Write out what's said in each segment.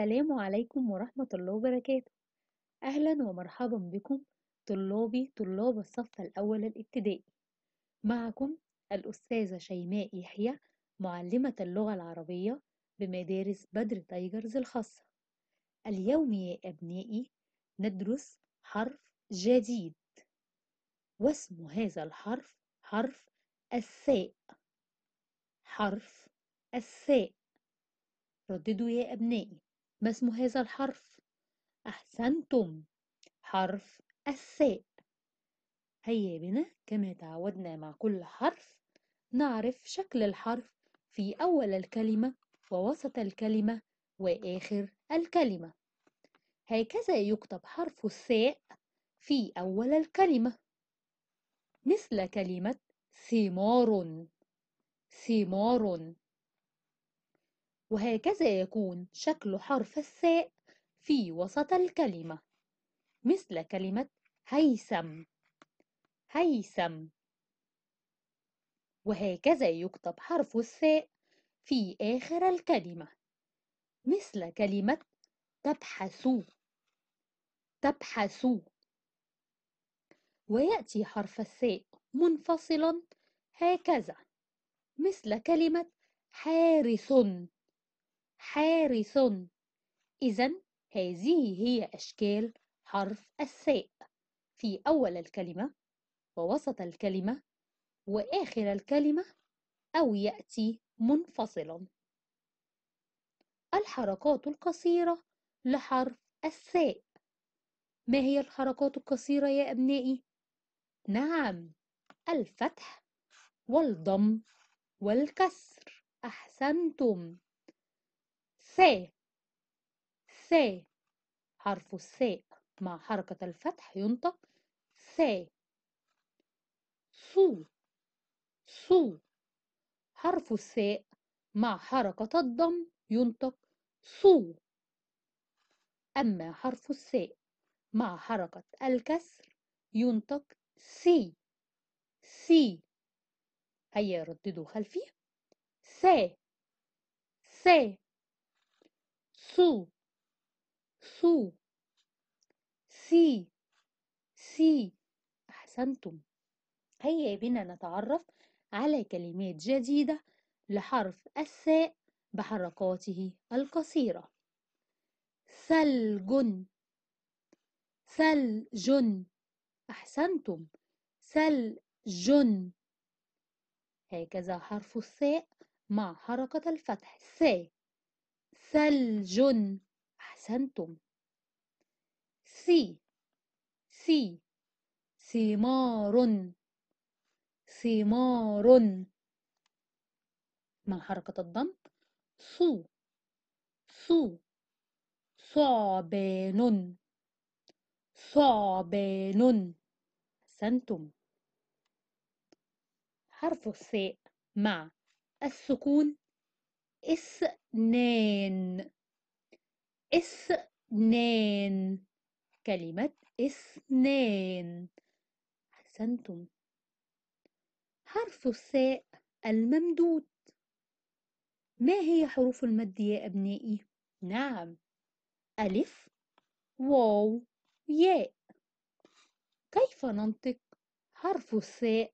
السلام عليكم ورحمة الله وبركاته أهلا ومرحبا بكم طلابي طلاب الصف الأول الابتدائي معكم الأستاذة شيماء يحيى معلمة اللغة العربية بمدارس بدر تايجرز الخاصة اليوم يا أبنائي ندرس حرف جديد واسم هذا الحرف حرف الساء حرف الساء رددوا يا أبنائي ما اسم هذا الحرف أحسنتم حرف الساء هيا بنا كما تعودنا مع كل حرف نعرف شكل الحرف في أول الكلمة ووسط الكلمة وآخر الكلمة هكذا يكتب حرف الساء في أول الكلمة مثل كلمة ثمار ثمار وهكذا يكون شكل حرف الثاء في وسط الكلمة مثل كلمة هيثم هيثم وهكذا يكتب حرف الثاء في آخر الكلمة مثل كلمة تبحثوا تبحثوا ويأتي حرف الثاء منفصلا هكذا مثل كلمة حارس حارث إذا هذه هي أشكال حرف الساء في أول الكلمة ووسط الكلمة وآخر الكلمة أو يأتي منفصلا الحركات القصيرة لحرف الساء ما هي الحركات القصيرة يا أبنائي؟ نعم الفتح والضم والكسر أحسنتم س س حرف الساء مع حركة الفتح ينطق س صو صو حرف الساء مع حركة الضم ينطق صو أما حرف الساء مع حركة الكسر ينطق سي سي هيا رددوا خلفي سا سا سو سو سي سي أحسنتم هيا بنا نتعرف على كلمات جديدة لحرف الساء بحركاته القصيرة ثلج ثلج أحسنتم ثلج هكذا حرف الساء مع حركة الفتح ساء ثلج أحسنتم سي سي ثمار ثمار مع حركة الضم صو صو صعبان صعبان أحسنتم حرف الثاء مع السكون اثنين اثنين كلمة اثنين أحسنتم حرف الثاء الممدود ما هي حروف المد يا أبنائي؟ نعم ألف واو ياء كيف ننطق حرف الثاء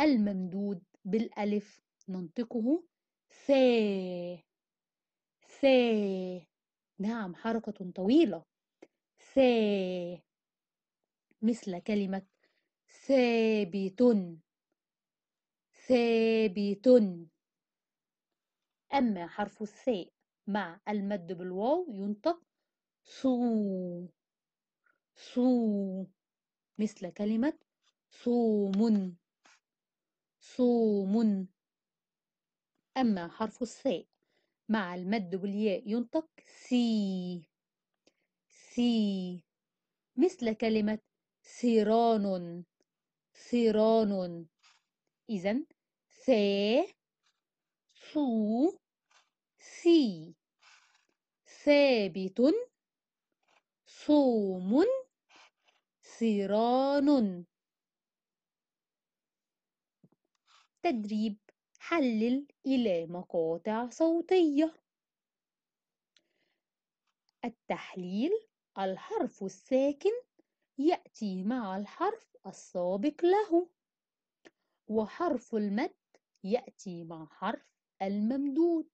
الممدود بالألف ننطقه سي سي نعم حركة طويلة سي مثل كلمة ثابت ثابت أما حرف الساء مع المد بالواو ينطق صو صو مثل كلمة صوم صوم أما حرف الساء مع المد والياء ينطق سي سي مثل كلمة سيران سيران إذا س سو سي ثابت صوم سيران تدريب حلل إلى مقاطع صوتية التحليل الحرف الساكن يأتي مع الحرف السابق له وحرف المد يأتي مع حرف الممدود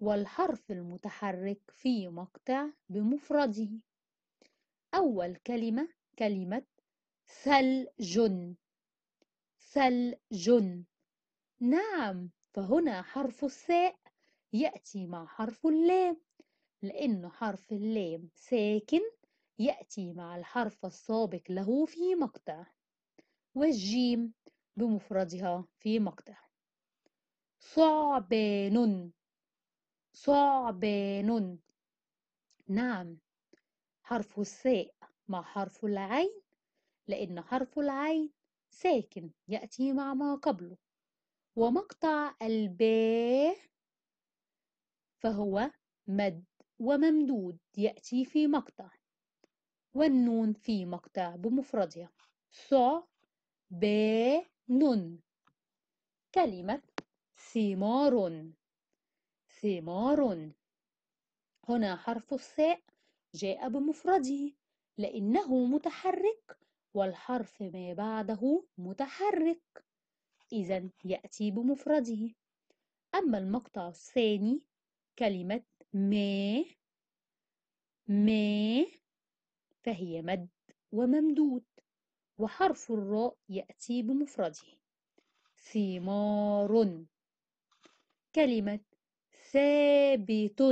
والحرف المتحرك في مقطع بمفرده أول كلمة كلمة ثلج ثلج نعم فهنا حرف الساء يأتي مع حرف اللام لأن حرف اللام ساكن يأتي مع الحرف السابق له في مقطع والجيم بمفردها في مقطع صعبان صعبان نعم حرف الساء مع حرف العين لأن حرف العين ساكن يأتي مع ما قبله ومقطع الباء فهو مد وممدود يأتي في مقطع والنون في مقطع بمفردها ص ب نون كلمة ثمار ثمار هنا حرف الساء جاء بمفرده لأنه متحرك والحرف ما بعده متحرك إذا يأتي بمفرده أما المقطع الثاني كلمة ما ما فهي مد وممدود وحرف الراء يأتي بمفرده ثمار كلمة ثابت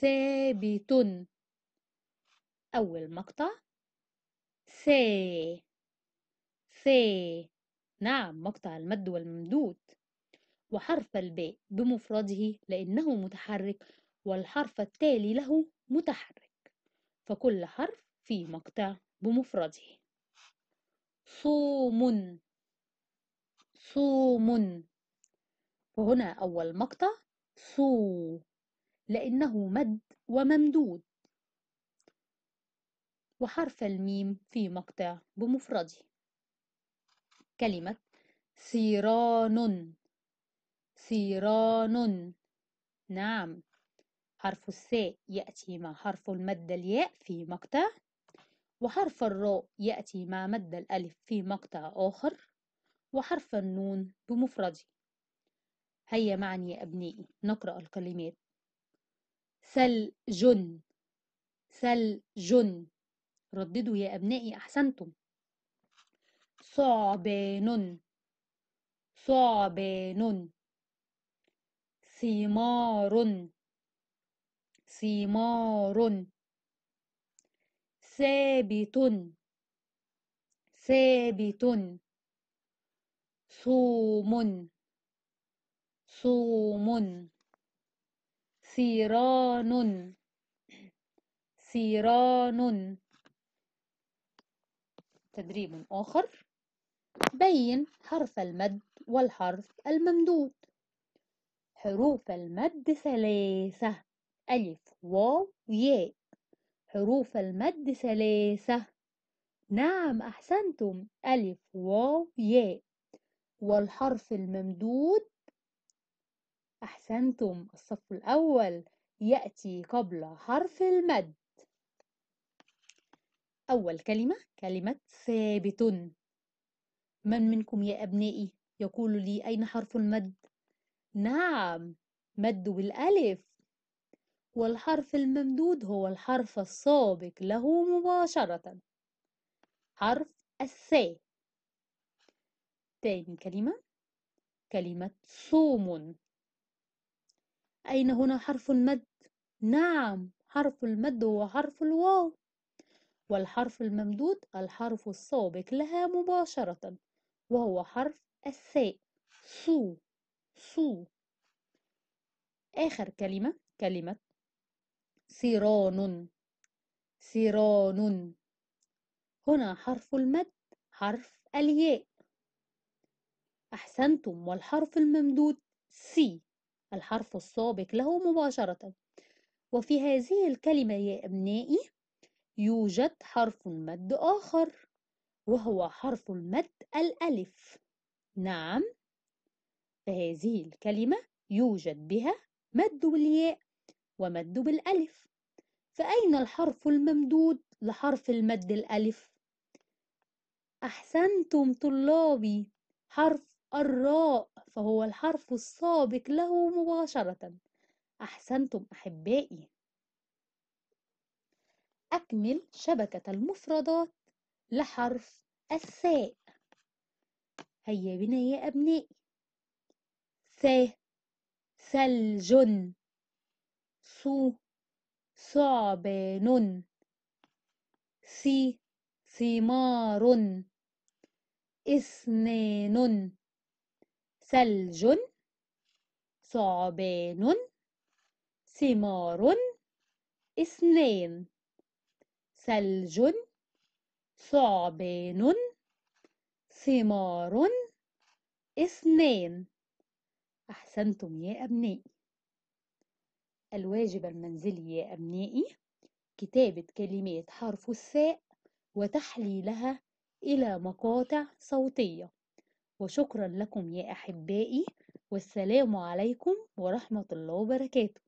ثابت أول مقطع ثا ثا نعم مقطع المد والممدود وحرف الباء بمفرده لأنه متحرك والحرف التالي له متحرك فكل حرف فيه مقطع بمفرده صوم صوم وهنا أول مقطع صو لأنه مد وممدود وحرف الميم في مقطع بمفرده كلمة ثيران ثيران نعم حرف الساء يأتي مع حرف المد الياء في مقطع وحرف الراء يأتي مع مد الألف في مقطع آخر وحرف النون بمفرده هيا معا يا أبنائي نقرأ الكلمات سل جن سل جن رددوا يا أبنائي أحسنتم صعبان صعبان ثمار ثمار ثابت ثابت صوم صوم ثيران ثيران تدريب آخر بين حرف المد والحرف الممدود حروف المد ثلاثة ألف واو ياء حروف المد ثلاثة نعم أحسنتم ألف واو ياء والحرف الممدود أحسنتم الصف الأول يأتي قبل حرف المد أول كلمة كلمة ثابت من منكم يا أبنائي يقول لي أين حرف المد؟ نعم مد بالألف والحرف الممدود هو الحرف السابق له مباشرة حرف الثاء تاني كلمة كلمة صوم أين هنا حرف المد؟ نعم حرف المد هو حرف الواو والحرف الممدود الحرف السابق لها مباشرة وهو حرف الثاء صو صو آخر كلمة كلمة سيران سيران هنا حرف المد حرف الياء أحسنتم والحرف الممدود سي الحرف السابق له مباشرة وفي هذه الكلمة يا أبنائي يوجد حرف مد آخر وهو حرف المد الألف نعم فهذه الكلمة يوجد بها مد بالياء ومد بالألف فأين الحرف الممدود لحرف المد الألف؟ أحسنتم طلابي حرف الراء فهو الحرف السابق له مباشرة أحسنتم أحبائي أكمل شبكة المفردات لحرف الثاء هيا بنا يا أبنائي ث ثلج صو ثعبان س ثمار اثنان ثلج ثعبان ثمار اثنان ثلج ثعبان ثمار اثنان أحسنتم يا أبنائي الواجب المنزلي يا أبنائي كتابة كلمات حرف الثاء وتحليلها إلى مقاطع صوتية وشكرا لكم يا أحبائي والسلام عليكم ورحمة الله وبركاته